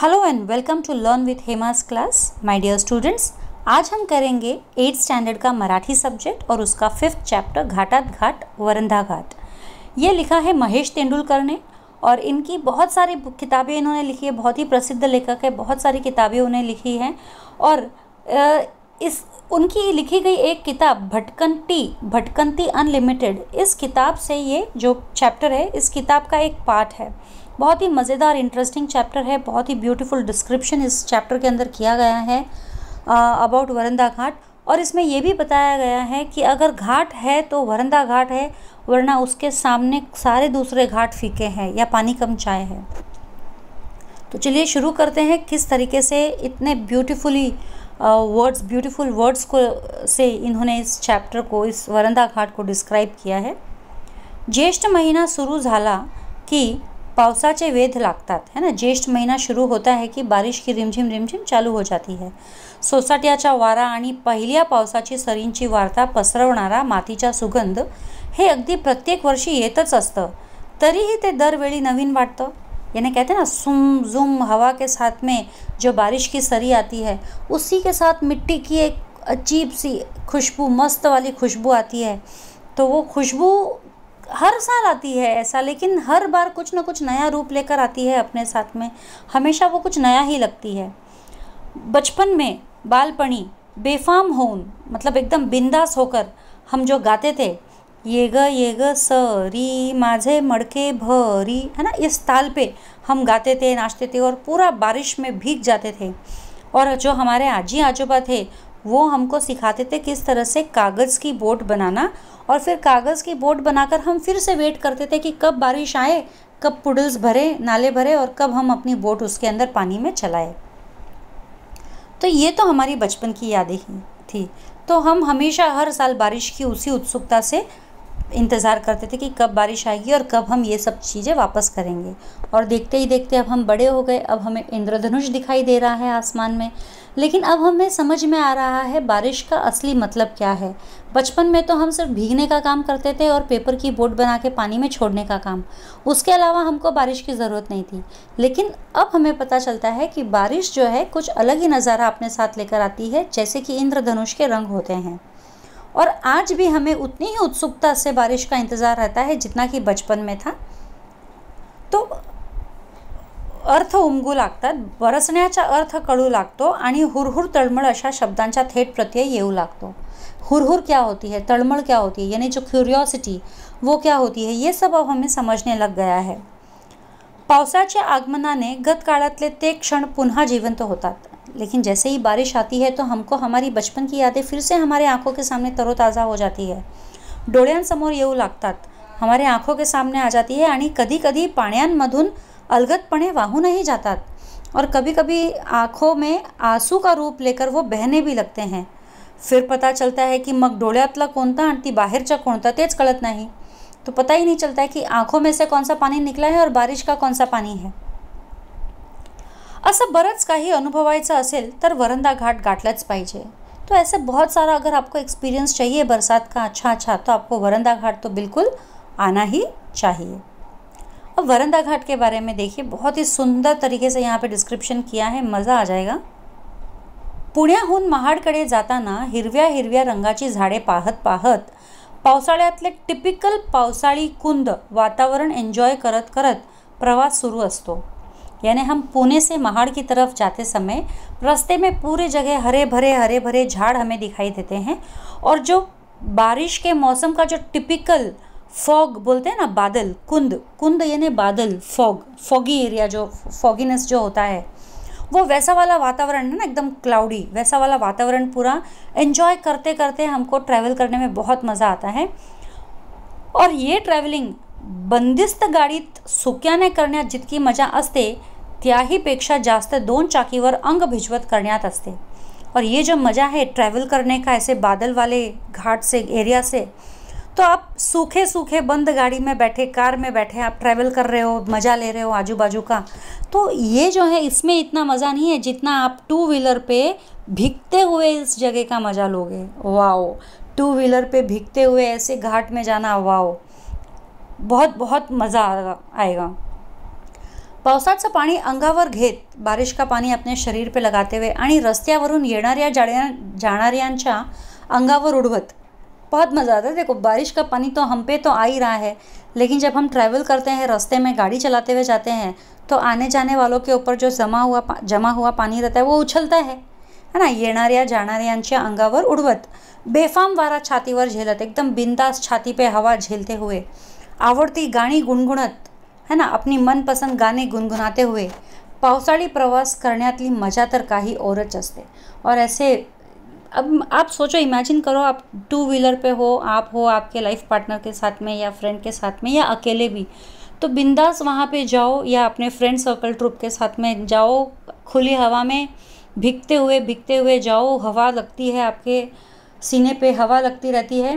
hello and welcome to learn with Hema's class my dear students आज हम करेंगे eight standard का मराठी सब्जेक्ट और उसका फिफ्थ चैप्टर घाटा घाट वरंधा घाट ये लिखा है महेश तेंदुलकर ने और इनकी बहुत सारी किताबें इन्होंने लिखी है बहुत ही प्रसिद्ध लेखक है बहुत सारी किताबें उन्हें लिखी हैं और इस उनकी लिखी गई एक किताब भटकन टी भटकंती अनलिमिटेड इस किताब से ये जो चैप्टर है इस किताब का एक पार्ट है बहुत ही मज़ेदार इंटरेस्टिंग चैप्टर है बहुत ही ब्यूटीफुल डिस्क्रिप्शन इस चैप्टर के अंदर किया गया है अबाउट वरंदा घाट और इसमें यह भी बताया गया है कि अगर घाट है तो वरंदा घाट है वरना उसके सामने सारे दूसरे घाट फीके हैं या पानी कम चाय है तो चलिए शुरू करते हैं किस तरीके से इतने ब्यूटीफुली वर्ड्स ब्यूटीफुल वर्ड्स को से इन्होंने इस चैप्टर को इस वरंदा घाट को डिस्क्राइब किया है ज्येष्ठ महीना शुरू झाला कि पावसाचे वेध लागतात है ना ज्येष्ठ महिना शुरू होता है कि बारिश की रिमझिम रिमझिम चालू हो जाती है सोसाट्याचा वारा आणि पहिल्या पावसाची सरींची वार्ता पसरवणारा मातीचा सुगंध हे अगदी प्रत्येक वर्षी येतच असतं तरीही ते दरवेळी नवीन वाटतं यानी कहते हैं ना सुम जुम हवा के साथ में जो बारिश की सरी आती है उसी के साथ मिट्टी की एक अजीब सी खुशबू मस्त वाली खुशबू आती है तो वो खुशबू हर साल आती है ऐसा लेकिन हर बार कुछ ना कुछ नया रूप लेकर आती है अपने साथ में हमेशा वो कुछ नया ही लगती है बचपन में बालपणी बेफाम हो मतलब एकदम बिंदास होकर हम जो गाते थे ये ग ये ग स री माझे मड़के भरी है ना इस ताल पे हम गाते थे नाचते थे और पूरा बारिश में भीग जाते थे और जो हमारे आजी आजोबा थे वो हमको सिखाते थे किस तरह से कागज़ की बोट बनाना और फिर कागज़ की बोट बनाकर हम फिर से वेट करते थे कि कब बारिश आए कब पुडल्स भरे नाले भरे और कब हम अपनी बोट उसके अंदर पानी में चलाए तो ये तो हमारी बचपन की यादें ही थी तो हम हमेशा हर साल बारिश की उसी उत्सुकता से इंतज़ार करते थे कि कब बारिश आएगी और कब हम ये सब चीज़ें वापस करेंगे और देखते ही देखते अब हम बड़े हो गए अब हमें इंद्रधनुष दिखाई दे रहा है आसमान में लेकिन अब हमें समझ में आ रहा है बारिश का असली मतलब क्या है बचपन में तो हम सिर्फ भीगने का काम करते थे और पेपर की बोट बना के पानी में छोड़ने का काम उसके अलावा हमको बारिश की ज़रूरत नहीं थी लेकिन अब हमें पता चलता है कि बारिश जो है कुछ अलग ही नज़ारा अपने साथ लेकर आती है जैसे कि इंद्रधनुष के रंग होते हैं और आज भी हमें उतनी ही उत्सुकता से बारिश का इंतज़ार रहता है जितना कि बचपन में था तो अर्थ उमगू लागतात बरसण्याचा अर्थ कळू लागतो आणि हुरहुर तळमळ अशा शब्दांचा थेट प्रत्यय येऊ लागतो हुरहुर क्या होती है तळमळ क्या होती है यानी जो क्यूरियोसिटी वो क्या होती है ये सब अब हमें समझने लग गया है पावसाच्या आगमनाने गत काळातले ते क्षण पुन्हा जिवंत होतात लेकिन जैसे ही बारिश आती है तो हमको हमारी बचपन की यादें फिर से हमारे आँखों के सामने तरोताजा हो जाती है डोळ्यांसमोर येऊ लागतात हमारे आँखों के सामने आ जाती है आणि कधीकधी पाण्यांमधून अलगदपणे वाहूनही जातात और कभी कभी आँखों में आंसू का रूप लेकर वो बहने भी लगते हैं फिर पता चलता है कि मग डोळ्यातला कोणता आणि ती बाहेरचा कोणता तेच कळत नाही तो पता ही नहीं चलता है कि आँखों में से कौन सा पानी निकला है और बारिश का कौन सा पानी है असं बरंच काही अनुभवायचं असेल तर वरंदा घाट गाठलाच पाहिजे तो ऐसे बहुत सारा अगर आपको एक्सपीरियंस चाहिए बरसात का अच्छा अच्छा तो आपको वरंदा घाट तो बिल्कुल आना ही चाहिए अब वरंदा घाट के बारे में देखिए बहुत ही सुंदर तरीके से यहाँ पे डिस्क्रिप्शन किया है मज़ा आ जाएगा पुण्याहून महाडकडे जाताना हिरव्या हिरव्या रंगाची झाडे पाहत पाहत पावसाळ्यातले टिपिकल पावसाळी कुंद वातावरण एन्जॉय करत करत प्रवास सुरू असतो यानी हम पुणे से महाड़ की तरफ जाते समय रास्ते में पूरे जगह हरे भरे हरे भरे झाड़ हमें दिखाई देते हैं और जो बारिश के मौसम का जो टिपिकल फॉग बोलते हैं ना बादल कुंद कुंद यानी बादल फॉग फॉगी एरिया जो फॉगीनेस जो होता है वो वैसा वाला वातावरण है ना एकदम क्लाउडी वैसा वाला वातावरण पूरा एंजॉय करते करते हमको ट्रैवल करने में बहुत मज़ा आता है और ये ट्रैवलिंग बंदिस्त गाडीत सोक्याने करण्यात जितकी मजा असते त्याहीपेक्षा जास्त दोन चाकीवर अंग भिजवत करण्यात असते और ये जो मज़ा है ट्रैवल करने का ऐसे बादल वाले घाट से एरिया से तो आप सूखे सूखे बंद गाड़ी में बैठे कार में बैठे आप ट्रैवल कर रहे हो मज़ा ले रहे हो आजू बाजू का तो ये जो है इसमें इतना मज़ा नहीं है जितना आप टू व्हीलर पे भीगते हुए इस जगह का मज़ा लोगे वाओ टू व्हीलर पे भीगते हुए ऐसे घाट में जाना वाओ बहुत बहुत मज़ा आएगा पावसाचं पाणी अंगावर घेत बारिश का पाणी आपले शरीर पे लगाते हुए आणि रस्त्यावरून येणाऱ्या जाण्या जाणाऱ्यांच्या अंगावर उडवत बहुत मज़ा आता है देखो बारिश का पानी तो हम पे तो आ ही रहा है लेकिन जब हम ट्रैवल करते हैं रास्ते में गाड़ी चलाते हुए जाते हैं तो आने जाने वालों के ऊपर जो जमा हुआ जमा हुआ पानी रहता है वो उछलता है है ना येणाऱ्या जाणाऱ्यांच्या अंगावर उडवत बेफाम वारा छातीवर झेलत एकदम बिंदास छाती पे हवा झेलते हुए आवडती गाणी गुणगुणत है ना अपनी मनपसंद गाने गुनगुनाते हुए पावसाळी प्रवास करण्यातली मजा तर ही और असते और ऐसे अब आप सोचो इमेजिन करो आप टू व्हीलर पे हो आप हो आपके लाइफ पार्टनर के साथ में या फ्रेंड के साथ में या अकेले भी तो बिंदास वहाँ पे जाओ या अपने फ्रेंड सर्कल ट्रुप के साथ में जाओ खुली हवा में भीगते हुए भीगते हुए जाओ हवा लगती है आपके सीने पे हवा लगती रहती है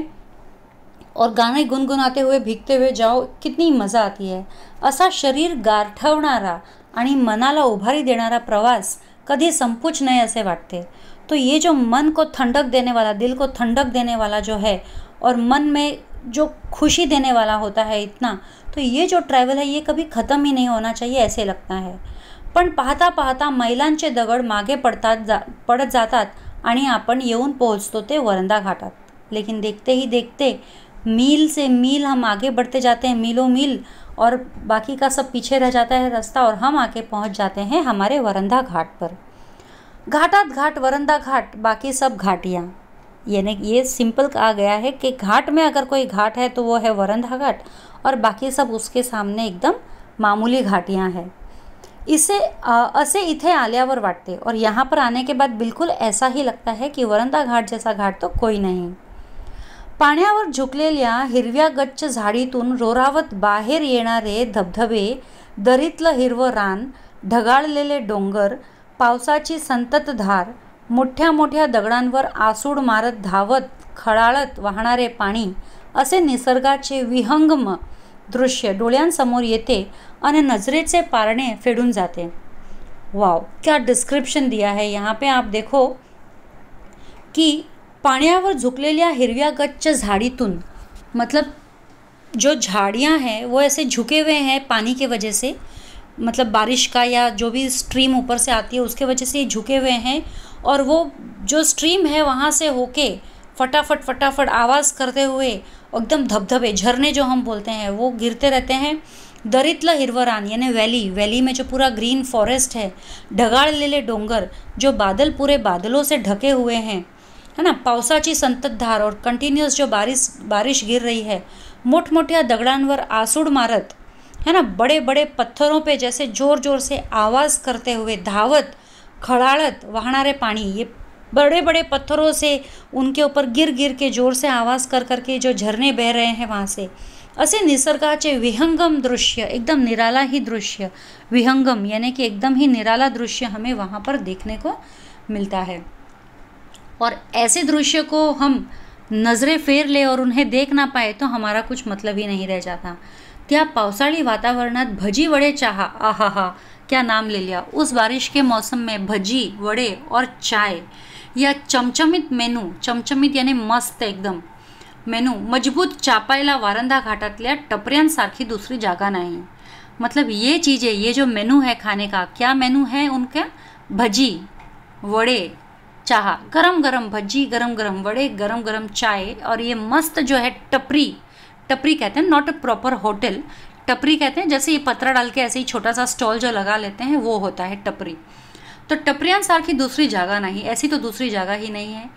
और गाणे गुणगुणाते हुए भिगते हुए जाओ कितनी मजा आती है असा शरीर गारठवणारा आणि मनाला उभारी देणारा प्रवास कधी संपूच नाही असे वाटते तो ये जो मन को थंडक देने वाला दिल को थंडक देने वाला जो है और मन में जो खुशी देने वाला होता है इतना तो ये जो ट्रॅव्हल है ये कभी खतम ही नहीं होना चाहिए ऐसे लगता है पण पाहता पाहता महिलांचे दगड मागे पडतात जा पडत जातात आणि आपण येऊन पोहोचतो ते वरंदा घाटात लेकिन देखते ही देखते मील से मील हम आगे बढ़ते जाते हैं मीलों मील और बाकी का सब पीछे रह जाता है रास्ता और हम आके पहुंच जाते हैं हमारे वरंदा घाट पर घाटात घाट वरंदा घाट बाकी सब घाटियाँ यानी ये सिंपल कहा गया है कि घाट में अगर कोई घाट है तो वो है वरंदा घाट और बाकी सब उसके सामने एकदम मामूली घाटियाँ हैं इसे असे इथे आल्यावर वाटते और यहाँ पर आने के बाद बिल्कुल ऐसा ही लगता है कि वरंदा घाट जैसा घाट तो कोई नहीं पाण्यावर झुकलेल्या हिरव्या गच्च झाडीतून रोरावत बाहेर येणारे धबधबे दरीतलं हिरवं रान ढगाळलेले डोंगर पावसाची संततधार मोठ्या मोठ्या दगडांवर आसूड मारत धावत खळाळत वाहणारे पाणी असे निसर्गाचे विहंगम दृश्य डोळ्यांसमोर येते आणि नजरेचे पारणे फेडून जाते वाव क्या डिस्क्रिप्शन दिया है यहाँ पे आप देखो की पाण्यावर झुकलेल्या हिरव्या गच्च झाड़ीतून मतलब जो झाड़ियाँ हैं वो ऐसे झुके हुए हैं पानी के वजह से मतलब बारिश का या जो भी स्ट्रीम ऊपर से आती है उसके वजह से ये झुके हुए हैं और वो जो स्ट्रीम है वहाँ से होके फटाफट फटाफट आवाज़ करते हुए एकदम धबधबे झरने जो हम बोलते हैं वो गिरते रहते हैं दरितल हिरवरान यानी वैली वैली में जो पूरा ग्रीन फॉरेस्ट है ढगाड़ लेले डोंगर जो बादल पूरे बादलों से ढके हुए हैं है ना की संततधार और कंटिन्स जो बारिश बारिश गिर रही है दगड़ान दगडांवर आसूड मारत है ना बड़े बड़े पत्थरों पे जैसे जोर जोर से आवाज़ करते हुए धावत खड़ाड़त वहाणारे पानी ये बड़े बड़े पत्थरों से उनके ऊपर गिर गिर के जोर से आवाज़ कर करके जो झरने बह रहे हैं वहाँ से असे निसर्गाचे विहंगम दृश्य एकदम निराला ही दृश्य विहंगम यानी कि एकदम ही निराला दृश्य हमें वहाँ पर देखने को मिलता है और ऐसे दृश्य को हम नजरे फेर ले और उन्हें देख ना पाए तो हमारा कुछ मतलब ही नहीं रह जाता त्या पावसाड़ी वातावरणात भजी वडे चाह आहा हा क्या नाम ले लिया उस बारिश के मौसम में भजी वड़े और चाय या चमचमित मेनू चमचमित यानी मस्त एकदम मेनू मजबूत चापायला वारंदा घाटातल्या सारखी दूसरी जागा नहीं मतलब ये चीज़ें ये जो मेनू है खाने का क्या मेनू है उनका भजी वड़े चाह गरम गरम भज्जी गरम गरम वड़े गरम गरम चाय और ये मस्त जो है टपरी टपरी कहते हैं नॉट अ प्रॉपर होटल टपरी कहते हैं जैसे ये पतरा डाल के ऐसे ही छोटा सा स्टॉल जो लगा लेते हैं वो होता है टपरी तो सार सारखी दूसरी जगह नहीं ऐसी तो दूसरी जगह ही नहीं है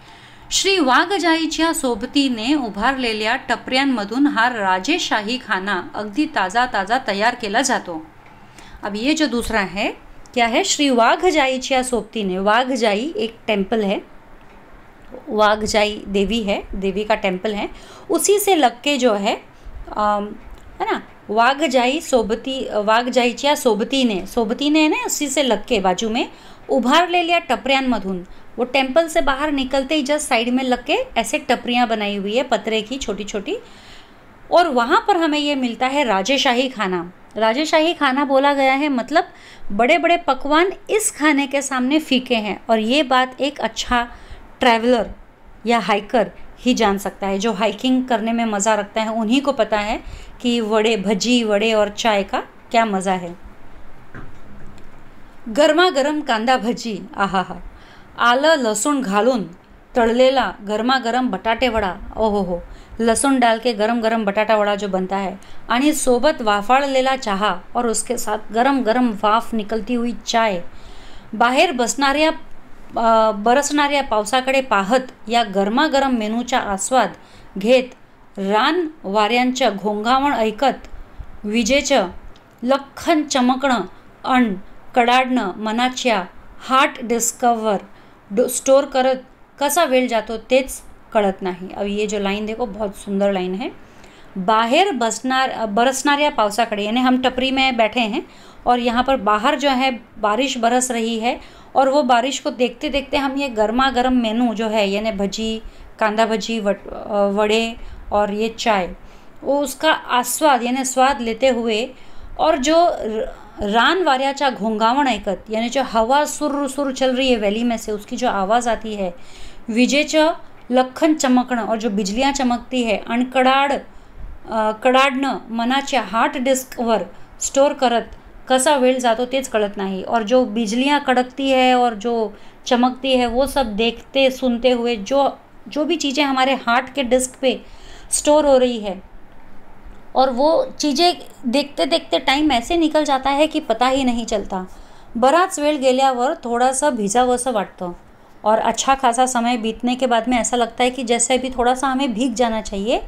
श्री वाघजाईच्या सोबतीने उभारलेल्या टपऱ्यांमधून हा राजेशाही खाना अगदी ताजा ताजा तयार केला जातो अब ये जो दूसरा है क्या है श्री वाघजाई छिया सोपती ने वाघजाई एक टेम्पल है वाघजाई देवी है देवी का टेम्पल है उसी से लग के जो है है ना वाघजाई सोबती वाघजाई चिया सोबती ने सोबती ने ना उसी से लग के बाजू में उभार ले लिया टपरियान मधुन वो टेम्पल से बाहर निकलते ही जस्ट साइड में लग के ऐसे टपरियाँ बनाई हुई है पतरे की छोटी छोटी और वहाँ पर हमें ये मिलता है राजेशाही खाना राजेशाही खाना बोला गया है मतलब बड़े बड़े पकवान इस खाने के सामने फीके हैं और ये बात एक अच्छा ट्रैवलर या हाइकर ही जान सकता है जो हाइकिंग करने में मज़ा रखता है उन्हीं को पता है कि वड़े भजी वड़े और चाय का क्या मज़ा है गर्मा गर्म कांदा भजी आहा हा आल लसूण घालून तळलेला गरमागरम वड़ा ओहो हो लसूण डाल गरम गरम बटाटा वड़ा जो बनता है आणि सोबत वाफाळलेला चहा और उसके साथ गरम गरम वाफ निकलती हुई चाय बाहेर बसणाऱ्या बरसणाऱ्या पावसाकडे पाहत या गरमागरम मेनूचा आस्वाद घेत रान वाऱ्यांचं घोंगावण ऐकत विजेचं लखन चमकणं अण कडाडणं मनाच्या हार्ट डिस्कवर डो स्टोर करत कसा वेळ जातो तेच कळत नहीं अब ये जो लाइन देखो बहुत सुंदर लाइन है बाहर बसना बरसना या कड़ी यानी हम टपरी में बैठे हैं और यहाँ पर बाहर जो है बारिश बरस रही है और वो बारिश को देखते देखते हम ये गर्मा गर्म मेनू जो है यानी भजी कांदा भजी वट वड़े और ये चाय वो उसका आस्वाद यानी स्वाद लेते हुए और जो रान चा घोंगावण ऐकत यानी जो हवा सुर सुर चल रही है वैली में से उसकी जो आवाज़ आती है चा लखन चमकण और जो बिजलियाँ चमकती है अणकडाड मना मनाच्या हार्ट डिस्क वर स्टोर करत कसा वेल जातो तेज कळत नाही और जो बिजलियाँ कड़कती है और जो चमकती है वो सब देखते सुनते हुए जो जो भी चीज़ें हमारे हार्ट के डिस्क पे स्टोर हो रही है और वो चीज़ें देखते देखते टाइम ऐसे निकल जाता है कि पता ही नहीं चलता बराच वेळ गेल्यावर थोडासा भिजावंसं वाटतं और अच्छा खासा समय बीतने के बाद में ऐसा लगता है कि जैसे अभी थोड़ा सा हमें भीग जाना चाहिए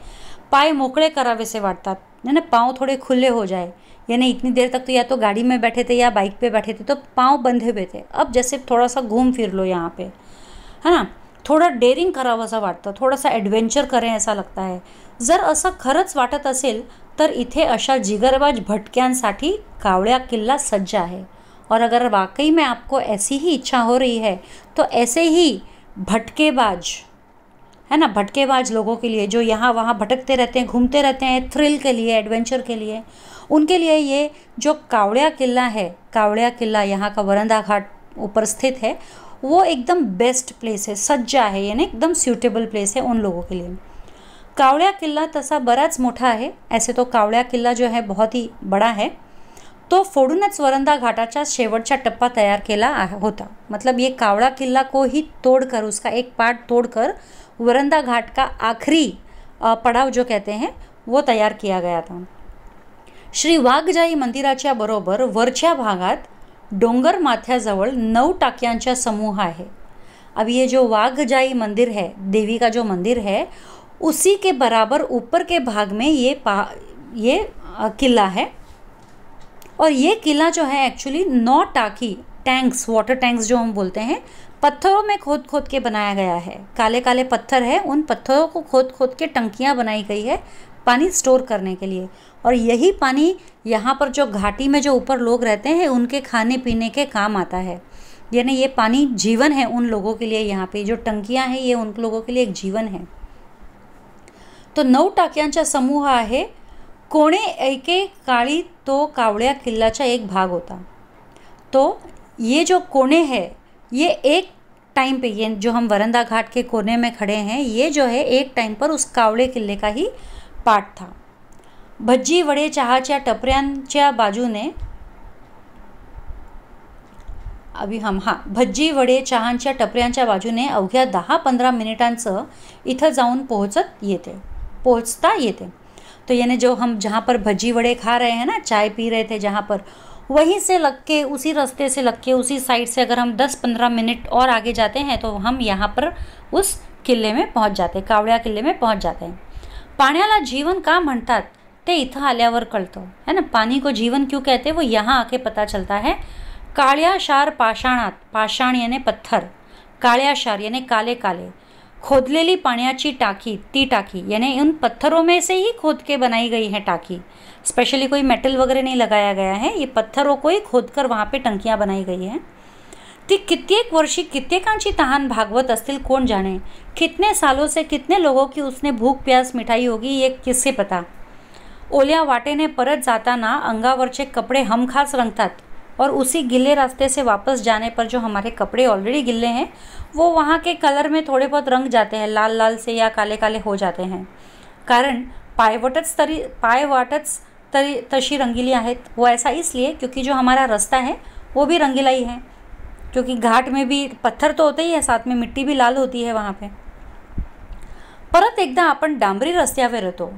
पाए मोकड़े करावे से वाटता है ना पाँव थोड़े खुले हो जाए यानी इतनी देर तक तो या तो गाड़ी में बैठे थे या बाइक पे बैठे थे तो पाँव बंधे हुए थे अब जैसे थोड़ा सा घूम फिर लो यहाँ पे है ना डेरिंग डेअरिंग करावं वाटता थोड़ा सा एडवेंचर करें ऐसा लगता है जर असा खरच वाटत असेल तर इथे अशा जिगरबाज भटक्यांसाठी कावळ्या किल्ला सज्ज आहे और अगर वाकई में आपको ऐसी ही इच्छा हो रही है तो ऐसे ही भटकेबाज है ना भटकेबाज लोगों के लिए जो यहाँ वहाँ भटकते रहते हैं घूमते रहते हैं थ्रिल के लिए एडवेंचर के लिए उनके लिए ये जो कावड़िया किला है कावड़िया किला यहाँ का वरंदा घाट ऊपर स्थित है वो एकदम बेस्ट प्लेस है सज्जा है यानी एकदम सूटेबल प्लेस है उन लोगों के लिए कावड़िया किला तसा बराज मोटा है ऐसे तो कावड़िया किला जो है बहुत ही बड़ा है तो फोडूनच वरंदा शेवट का टप्पा तैयार केला होता मतलब ये कावड़ा किला को ही तोड़कर उसका एक पार्ट तोड़कर वरंदा घाट का आखिरी पड़ाव जो कहते हैं वो तैयार किया गया था श्री वाघजाई मंदिरा बरोबर वरिया भागात डोंगर माथ्याजवळ नौ टाक समूह है अब ये जो वाघजाई मंदिर है देवी का जो मंदिर है उसी के बराबर ऊपर के भाग में ये पा ये किला है और ये किला जो है एक्चुअली नौ टाकी टैंक्स वाटर टैंक्स जो हम बोलते हैं पत्थरों में खोद खोद के बनाया गया है काले काले पत्थर है उन पत्थरों को खोद खोद के टंकियाँ बनाई गई है पानी स्टोर करने के लिए और यही पानी यहाँ पर जो घाटी में जो ऊपर लोग रहते हैं उनके खाने पीने के काम आता है यानी ये पानी जीवन है उन लोगों के लिए यहाँ पे जो टंकियाँ हैं ये उन लोगों के लिए एक जीवन है तो नौ टाक्यांचा समूह है कोणे एकेकाळी तो कावळ्या किल्ल्याचा एक भाग होता तो ये जो कोने है ये एक टाइम पे ये जो हम वरंदा घाट के कोने में खड़े हैं ये जो है एक टाइम पर उस कावड़े किले का ही पार्ट था भज्जी वडे चहाच्या टपऱ्यांच्या बाजूने अभी हम हाँ भज्जी वडे चहांच्या टपऱ्यांच्या बाजूने अवघ्या दहा पंधरा मिनिटांचं इथं जाऊन पोहोचत येते पोहोचता येते तो यानी जो हम जहाँ पर भजी वड़े खा रहे हैं ना चाय पी रहे थे जहाँ पर वहीं से लग के उसी रास्ते से लग के उसी साइड से अगर हम 10-15 मिनट और आगे जाते हैं तो हम यहाँ पर उस किले में पहुँच जाते हैं कावड़िया किले में पहुँच जाते हैं पाण्याला जीवन का म्हणतात ते इथं आल्यावर कळतं है ना पानी को जीवन क्यों कहते हैं वो यहाँ आके पता चलता है काल्याशार पाषाणात पाषाण यानी पत्थर काल्याशार यानी काले काले खोदलेली पाण्याची टाकी ती टाकी यानी उन पत्थरों में से ही खोद के बनाई गई है टाकी स्पेशली कोई मेटल वगैरह नहीं लगाया गया है ये पत्थरों को ही खोद कर वहाँ पे टंकियाँ बनाई गई हैं ती कित्येक वर्षी कित्येकांची तहान भागवत असतील कौन जाने कितने सालों से कितने लोगों की उसने भूख प्यास मिठाई होगी ये किससे पता ओलिया वाटे ने परत जाता ना अंगावरचे कपड़े हम खास रंगतात और उसी गिले रास्ते से वापस जाने पर जो हमारे कपड़े ऑलरेडी गिले हैं वो वहाँ के कलर में थोड़े बहुत रंग जाते हैं लाल लाल से या काले काले हो जाते हैं कारण पायवटट्स तरी पायवाटट्स तरी तशी रंगीली आहेत वो ऐसा इसलिए क्योंकि जो हमारा रास्ता है वो भी रंगीला ही है क्योंकि घाट में भी पत्थर तो होते ही है साथ में मिट्टी भी लाल होती है वहाँ पे परत एकदा अपन डांबरी पर रहो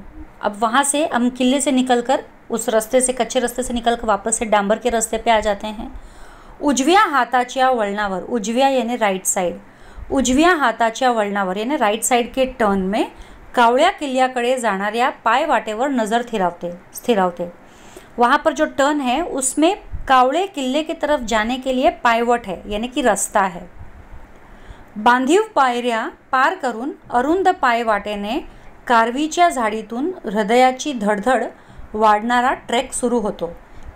अब वहाँ से हम किले से निकल कर उस रस्ते से कच्चे रस्ते से निकल कर वापस से डांबर के रस्ते पे आ जाते हैं उजव्या हाथाचिया वलनावर उजव्या यानी राइट साइड उजव्या हाथा वळणावर याने राइट साइड के टर्न में कावळ्या किल्ल्याकडे जाणाऱ्या पाय वाटेवर नज़र थिरावते स्थिरावते वहाँ पर जो टर्न है उसमें कावड़े किले की तरफ जाने के लिए पायवट है यानी कि रास्ता है बांधीव पायरिया पार करून अरुंद पायवाटेने कारवीच्या हृदया की धड़धड़ वाढणारा ट्रैक शुरू होतो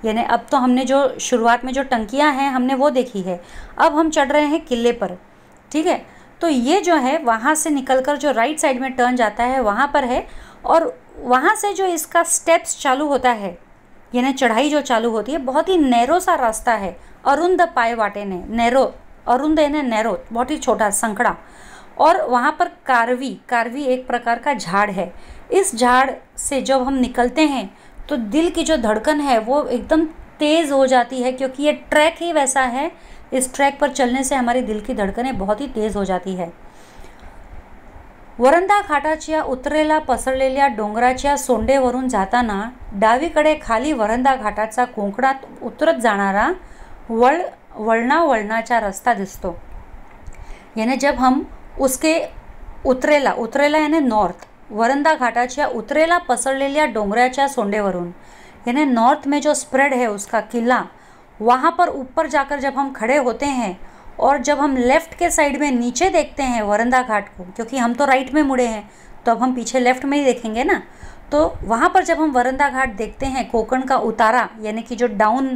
यानी अब तो हमने जो शुरुआत में जो टंकियाँ हैं हमने वो देखी है अब हम चढ़ रहे हैं किले पर ठीक है तो ये जो है वहाँ से निकलकर जो राइट साइड में टर्न जाता है वहाँ पर है और वहाँ से जो इसका स्टेप्स चालू होता है यानी चढ़ाई जो चालू होती है बहुत ही नैरो सा रास्ता है अरुंद पाए वाटे ने नैरो अरुंद ने नैरो बहुत ही छोटा संकड़ा और वहाँ पर कारवी कारवी एक प्रकार का झाड़ है इस झाड़ से जब हम निकलते हैं तो दिल की जो धड़कन है वो एकदम तेज़ हो जाती है क्योंकि ये ट्रैक ही वैसा है इस ट्रैक पर चलने से हमारे दिल की धड़कनें बहुत ही तेज़ हो जाती है वरंदा घाटाच्या उतरेला पसरलेल्या डोंगराच्या सोंडेवरून जाताना डावीकडे खाली वरंदा घाटाचा कोंकणात उतरत जाणारा वळ वळणा वळणाचा रस्ता दिसतो याने जब हम उसके उतरेला उतरेला याने नॉर्थ वरंदा घाटाच्या उतरेला पसरलेल्या डोंगराच्या सोंडेवरून याने नॉर्थ में जो स्प्रेड है उसका किल्ला वहाँ पर ऊपर जाकर जब हम खड़े होते हैं और जब हम लेफ़्ट के साइड में नीचे देखते हैं वरंदा घाट को क्योंकि हम तो राइट में मुड़े हैं तो अब हम पीछे लेफ़्ट में ही देखेंगे ना तो वहाँ पर जब हम वरंदा घाट देखते हैं कोकण का उतारा यानी कि जो डाउन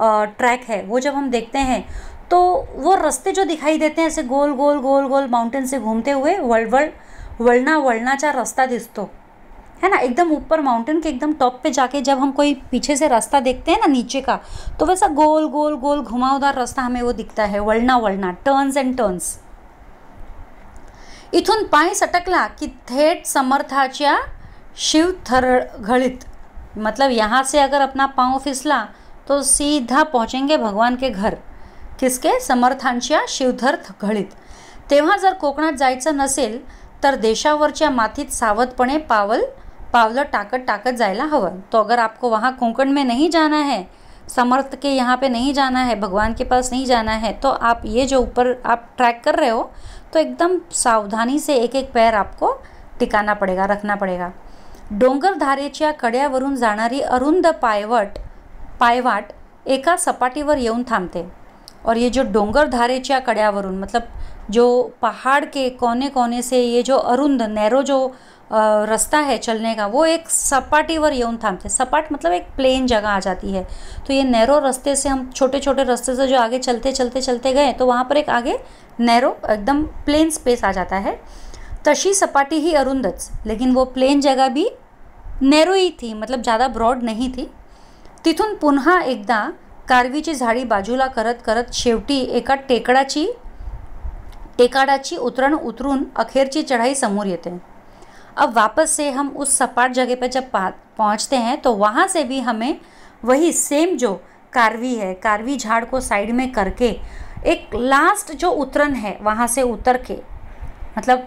ट्रैक है वो जब हम देखते हैं तो वो रास्ते जो दिखाई देते हैं ऐसे गोल गोल गोल गोल माउंटेन से घूमते हुए वळवळ वलना चार रस्ता दिसतो है ना एकदम ऊपर माउंटेन के एकदम टॉप पे जाके जब हम कोई पीछे से रास्ता देखते हैं ना नीचे का तो वैसा गोल गोल गोल घुमावदार रास्ता हमें वो दिखता है वळणा वळणा टर्न्स एंड टर्न्स इथून पाय सटकला की थेट समर्थाच्या शिव थरघळीत मतलब यहाँ से अगर अपना पाव फिसला तो सीधा पहुँचेंगे भगवान के घर किसके समर्थांच्या शिवधर घळीत तेव्हा जर कोकणात जायचं नसेल तर देशावरच्या मातीत सावधपणे पावल पावल टाकत टाकत जायला हवन तो अगर आपको वहाँ कोंकण में नहीं जाना है समर्थ के यहाँ पे नहीं जाना है भगवान के पास नहीं जाना है तो आप ये जो ऊपर आप ट्रैक कर रहे हो तो एकदम सावधानी से एक एक पैर आपको टिकाना पड़ेगा रखना पडेगा डोंगर डोंगरधारेच्या जा जाणारी अरुंद पायवट पायवाट एका पर यून थामते और ये जो डोंगर धारेच्या कड्यावरून मतलब जो पहाड़ के कोने कोने से ये जो अरुंद नैरो जो रास्ता है चलने का वो एक सपाटी वर यौन थामते सपाट मतलब एक प्लेन जगह आ जाती है तो ये नैरो रास्ते से हम छोटे छोटे रास्ते से जो आगे चलते चलते चलते गए तो वहाँ पर एक आगे नैरो एकदम प्लेन स्पेस आ जाता है तशी सपाटी ही अरुंदच लेकिन वो प्लेन जगह भी नैरो ही थी मतलब ज़्यादा ब्रॉड नहीं थी तिथुन पुनः एकदा कारवीची झाडी बाजूला करत करत शेवटी एक टेकड़ा टेकाडाची उतरण उतरून की चढाई समोर येते अब वापस से हम उस सपाट जगह पर जब पहुँचते हैं तो वहाँ से भी हमें वही सेम जो कारवी है कारवी झाड़ को साइड में करके एक लास्ट जो उतरन है वहाँ से उतर के मतलब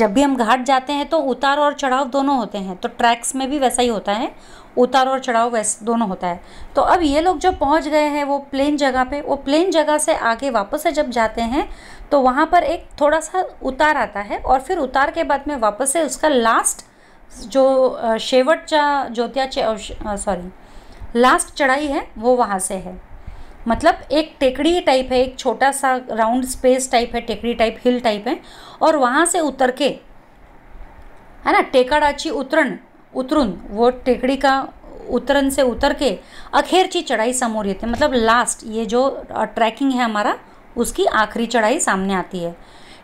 जब भी हम घाट जाते हैं तो उतार और चढ़ाव दोनों होते हैं तो ट्रैक्स में भी वैसा ही होता है उतार और चढ़ाव वैसे दोनों होता है तो अब ये लोग जो पहुंच गए हैं वो प्लेन जगह पे वो प्लेन जगह से आगे वापस से जब जाते हैं तो वहाँ पर एक थोड़ा सा उतार आता है और फिर उतार के बाद में वापस से उसका लास्ट जो शेवट चा ज्योतिया सॉरी लास्ट चढ़ाई है वो वहाँ से है मतलब एक टेकड़ी टाइप है एक छोटा सा राउंड स्पेस टाइप है टेकड़ी टाइप हिल टाइप है और वहाँ से उतर के है ना टेकड़ाची उतरण उतरून वो टेकड़ी का उतरन से उतर के अखेर की चढ़ाई समोर येते मतलब लास्ट ये जो ट्रैकिंग है हमारा उसकी आखिरी चढाई सामने आती है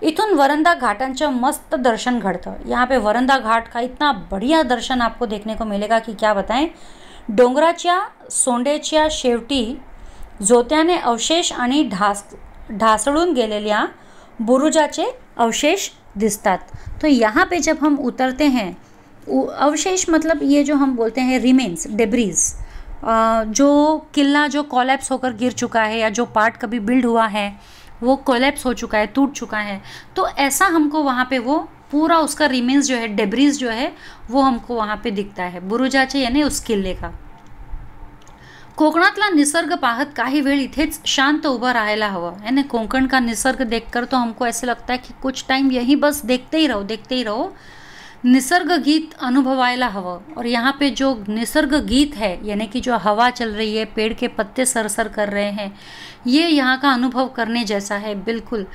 इथुन वरंदा च मस्त दर्शन घडतं यहाँ पे वरंदा घाट का इतना बढ़िया दर्शन आपको देखने को मिलेगा कि क्या बताएं डोंगराच्या सोंडेच्या शेवटी ने अवशेष आनी ढास ढासळून गेलेल्या बुरुजाचे अवशेष दिसतात तो यहाँ पे जब हम उतरते हैं अवशेष मतलब ये जो हम बोलते हैं रिमेन्स डेब्रीज जो किला जो कॉलेप्स होकर गिर चुका है या जो पार्ट कभी बिल्ड हुआ है वो कोलेप्स हो चुका है टूट चुका है तो ऐसा हमको वहाँ पे वो पूरा उसका रिमेन्स जो है डेब्रीज जो है वो हमको वहाँ पे दिखता है बुरुजाचे यानी उस किले का कोकणातला निसर्ग पाहत काही वेळ इथेच शांत उभा राहायला हवं ना कोंकण का निसर्ग देखकर तो हमको ऐसे लगता है कि कुछ टाइम यही बस देखते ही रहो देखते ही रहो निसर्ग गीत अनुभवायला हव और यहाँ पे जो निसर्ग गीत है यानी कि जो हवा चल रही है पेड़ के पत्ते सरसर कर रहे हैं ये यहाँ का अनुभव करने जैसा है बिलकुल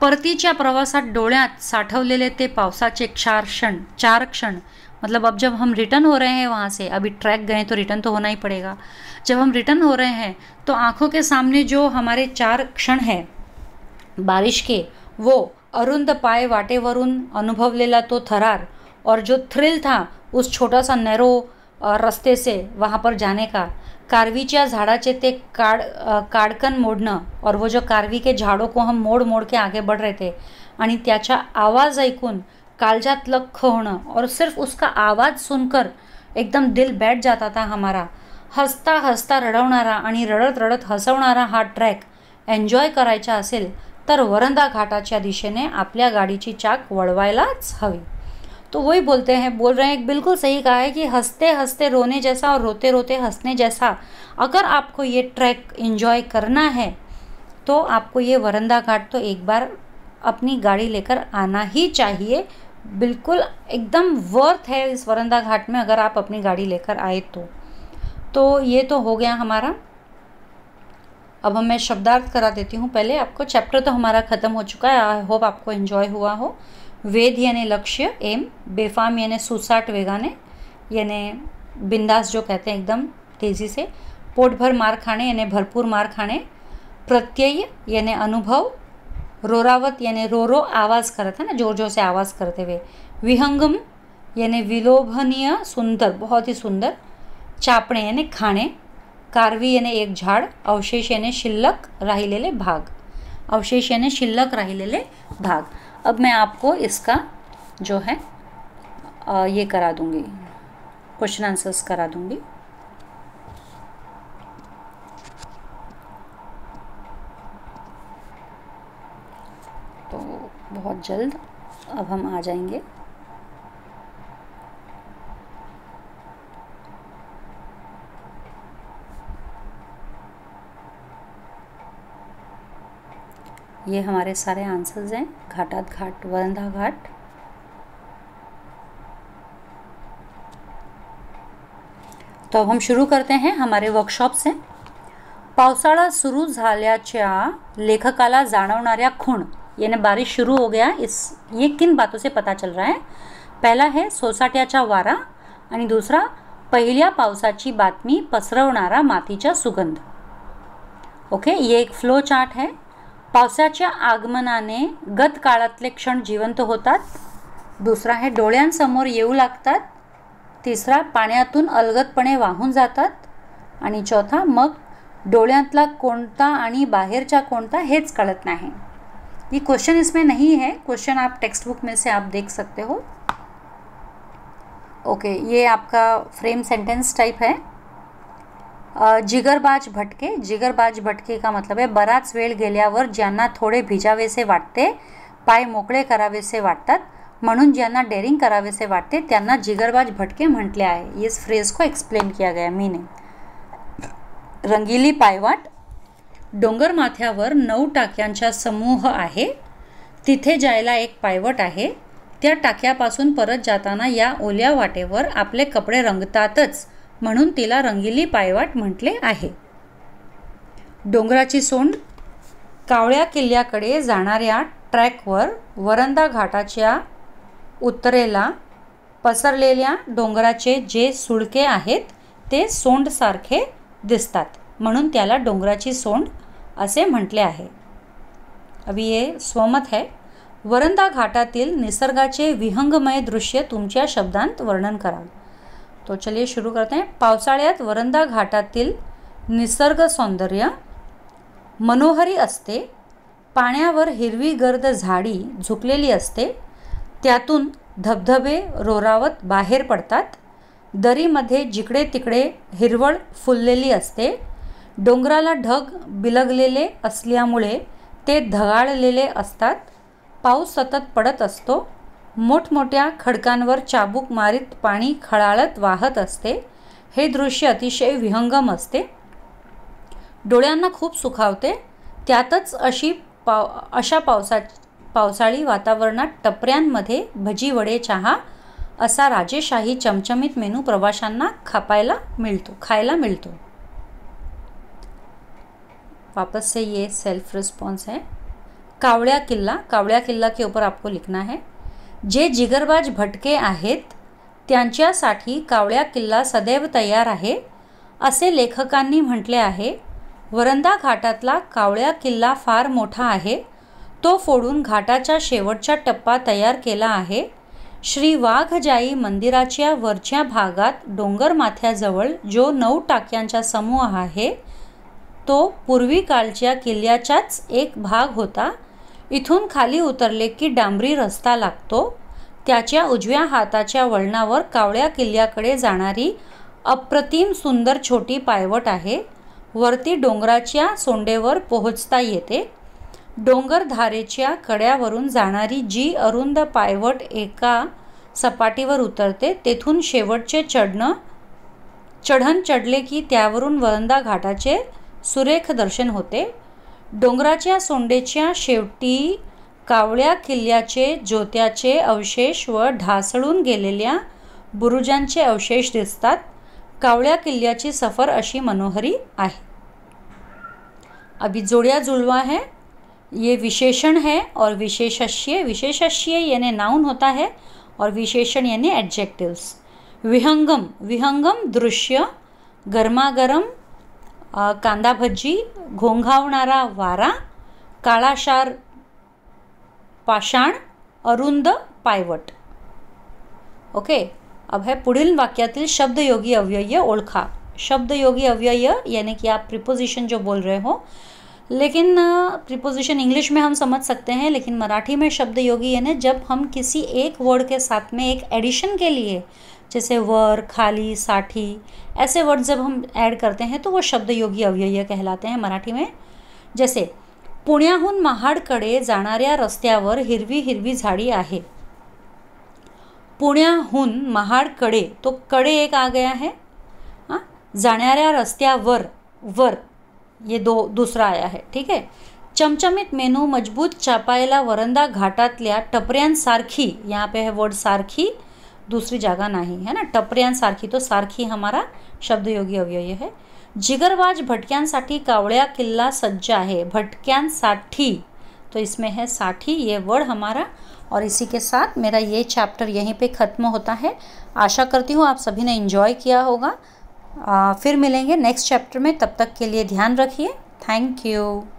परतीच्या प्रवासात डोळ्यात साठवलेले ते पावसाचे क्षार क्षण चार क्षण मतलब अब जब हम रिटर्न हो रहे हैं वहाँ से अभी ट्रैक गए तो रिटर्न तो होना ही पड़ेगा जब हम रिटर्न हो रहे हैं तो आँखों के सामने जो हमारे चार क्षण हैं बारिश के वो अरुंद पाए वरुण अनुभव अनुभवलेला तो थरार और जो थ्रिल था उस छोटा सा नैरो रस्ते से वहाँ पर जाने का कारवीच्या झाडाचे ते काड काडकन मोडणं और वो जो कारवी के झाडों को हम मोड मोड के आगे बढ़ रहे थे आणि त्याचा आवाज ऐकून कालजात लख होणं और सिर्फ उसका आवाज सुनकर एकदम दिल बैठ जाता था हमारा हसता हसता रडवणारा आणि रडत रडत हसवणारा हा ट्रॅक एन्जॉय करायचा असेल तर वरंदा घाटाच्या दिशेने आपल्या गाडीची चाक वळवायलाच हवी तो वही बोलते हैं बोल रहे हैं बिल्कुल सही कहा है कि हंसते हंसते रोने जैसा और रोते रोते हंसने जैसा अगर आपको ये ट्रैक इन्जॉय करना है तो आपको ये वरंदा घाट तो एक बार अपनी गाड़ी लेकर आना ही चाहिए बिल्कुल एकदम वर्थ है इस वरंदा घाट में अगर आप अपनी गाड़ी लेकर आए तो तो ये तो हो गया हमारा अब हम मैं शब्दार्थ करा देती हूँ पहले आपको चैप्टर तो हमारा ख़त्म हो चुका है आई होप आपको इन्जॉय हुआ हो वेद यानि लक्ष्य एम बेफाम यानी सुसाट वेगाने यानि बिंदास जो कहते हैं एकदम तेज़ी से पोट भर मार खाने यानी भरपूर मार खाने प्रत्यय यानि अनुभव रोरावत यानि रो रो आवाज़ करते था ना जोर जोर से आवाज़ करते हुए विहंगम यानि विलोभनीय सुंदर बहुत ही सुंदर चापणे यानि खाने कारवी यानी एक झाड़ अवशेष यानि शिल्लक राहिलेले भाग अवशेष यानि शिल्लक राहिलेले भाग अब मैं आपको इसका जो है आ, ये करा दूंगी क्वेश्चन आंसर्स करा दूंगी तो बहुत जल्द अब हम आ जाएंगे ये हमारे सारे आंसर्स हैं घाटा घाट वरंधा घाट तो अब हम शुरू करते हैं हमारे वर्कशॉप से पावसाड़ा शुरू लेखकाला जाणवना खूण यानी बारिश शुरू हो गया इस ये किन बातों से पता चल रहा है पहला है सोसाटिया वारा और दूसरा पहिल्या पावसाची बातमी माथी मातीचा सुगंध ओके ये एक फ्लो चार्ट है पावसाच्या आगमनाने गत काळातले क्षण जिवंत होतात दुसरा हे डोळ्यांसमोर येऊ लागतात तिसरा पाण्यातून अलगदपणे वाहून जातात आणि चौथा मग डोळ्यातला कोणता आणि बाहेरच्या कोणता हेच कळत नाही ही क्वेश्चन इसमें नहीं है क्वेश्चन आप टेक्स्टबुक में से आप देख सकते हो ओके ये आपका फ्रेम सेंटेंस टाइप है जिगरबाज भटके जिगरबाज भटके का मतलब आहे बराच वेळ गेल्यावर ज्यांना थोडे भिजावेसे वाटते पाय मोकळे करावेसे वाटतात म्हणून ज्यांना डेअरिंग करावेसे वाटते त्यांना जिगरबाज भटके म्हटले आहे येस फ्रेज को एक्सप्लेन किया गया मीने रंगीली पायवाट डोंगर माथ्यावर नऊ टाक्यांचा समूह आहे तिथे जायला एक पायवट आहे त्या टाक्यापासून परत जाताना या ओल्या वाटेवर आपले कपडे रंगतातच म्हणून तिला रंगीली पायवाट म्हटले आहे डोंगराची सोंड कावळ्या किल्ल्याकडे जाणाऱ्या ट्रॅकवर वरंदा घाटाच्या उत्तरेला पसरलेल्या डोंगराचे जे सुळके आहेत ते सोंडसारखे दिसतात म्हणून त्याला डोंगराची सोंड असे म्हटले आहे अभी हे स्वमत है वरंदा घाटातील निसर्गाचे विहंगमय दृश्य तुमच्या शब्दांत वर्णन कराल तो चलिए शुरू करते हैं पावसाळ्यात वरंदा घाटातील निसर्ग सौंदर्य मनोहरी असते पाण्यावर हिरवी गर्द झाडी झुकलेली असते त्यातून धबधबे रोरावत बाहेर पडतात दरीमध्ये जिकडे तिकडे हिरवळ फुललेली असते डोंगराला ढग बिलगलेले असल्यामुळे ते धगाळलेले असतात पाऊस सतत पडत असतो मोठमोठ्या खडकांवर चाबूक मारीत पाणी खळाळत वाहत असते हे दृश्य अतिशय विहंगम असते डोळ्यांना खूप सुखावते त्यातच अशी पाव अशा पावसा पावसाळी वातावरणात टपऱ्यांमध्ये भजी वडे चहा असा राजेशाही चमचमीत मेनू प्रवाशांना खापायला मिळतो खायला मिळतो वापस से ये सेल्फ रिस्पॉन्स है कावळ्या किल्ला कावळ्या किल्ला के ऊपर आपको लिखना है जे जिगरबाज भटके आहेत त्यांच्यासाठी कावळ्या किल्ला सदैव तयार आहे असे लेखकांनी म्हटले आहे वरंदा घाटातला कावळ्या किल्ला फार मोठा आहे तो फोडून घाटाच्या शेवटचा टप्पा तयार केला आहे श्री वाघजाई मंदिराच्या वरच्या भागात डोंगरमाथ्याजवळ जो नऊ टाक्यांचा समूह आहे तो पूर्वी कालच्या किल्ल्याचाच एक भाग होता इथून खाली उतरले की डांबरी रस्ता लागतो त्याच्या उजव्या हाताच्या वळणावर कावळ्या किल्ल्याकडे जाणारी अप्रतिम सुंदर छोटी पायवट आहे वरती डोंगराच्या सोंडेवर पोहोचता येते डोंगरधारेच्या कड्यावरून जाणारी जी अरुंद पायवट एका सपाटीवर उतरते तेथून शेवटचे चढणं चढण चढले की त्यावरून वरंदा घाटाचे सुरेख दर्शन होते डोंगराच्या सोंडेच्या शेवटी कावळ्या किल्ल्याचे ज्योत्याचे अवशेष व ढासळून गेलेल्या बुरुजांचे अवशेष दिसतात कावळ्या किल्ल्याची सफर अशी मनोहरी आहे अभी जोड्या जुळवा है ये विशेषण है और विशेषश्य विशेषष्य याने नाउन होता है और विशेषण याने ॲडजेक्टिव्स विहंगम विहंगम दृश्य गरमागरम कांदा भज्जी घोंघावणारा वारा काळाशार पाषाण अरुंद पायवट ओके अब है पुढील वाक्यातील शब्दयोगी अव्यय ओळखा शब्दयोगी अव्यय यानी कि आप प्रिपोजिशन जो बोल रहे हो लेकिन प्रिपोजिशन इंग्लिश में हम समझ सकते हैं लेकिन मराठी में शब्द योगी यानी जब हम किसी एक वर्ड के साथ में एक एडिशन के लिए जैसे वर खाली साठी ऐसे वर्ड जब हम ऐड करते हैं तो वो शब्द योगी अव्यय कहलाते हैं मराठी में जैसे पुण्याहून महाडकडे जाणाऱ्या रस्त्यावर हिरवी हिरवी झाडी आहे पुण्याहून महाडकडे तो कडे एक आ गया है हाँ जाणाऱ्या रस्त्यावर वर ये दो दुसरा आया है ठीक है चमचमीत मेनू मजबूत चापायला वरंदा घाटातल्या टपऱ्यांसारखी यहाँ पे है वर्ड सारखी दूसरी जागा नहीं है ना टपरियान सारखी तो सारखी हमारा शब्द योगी अव्यय है जिगरबाज साठी कावड़िया किला सज्जा है साठी तो इसमें है साठी ये वर्ड हमारा और इसी के साथ मेरा ये चैप्टर यहीं पे ख़त्म होता है आशा करती हूँ आप सभी ने इन्जॉय किया होगा आ, फिर मिलेंगे नेक्स्ट चैप्टर में तब तक के लिए ध्यान रखिए थैंक यू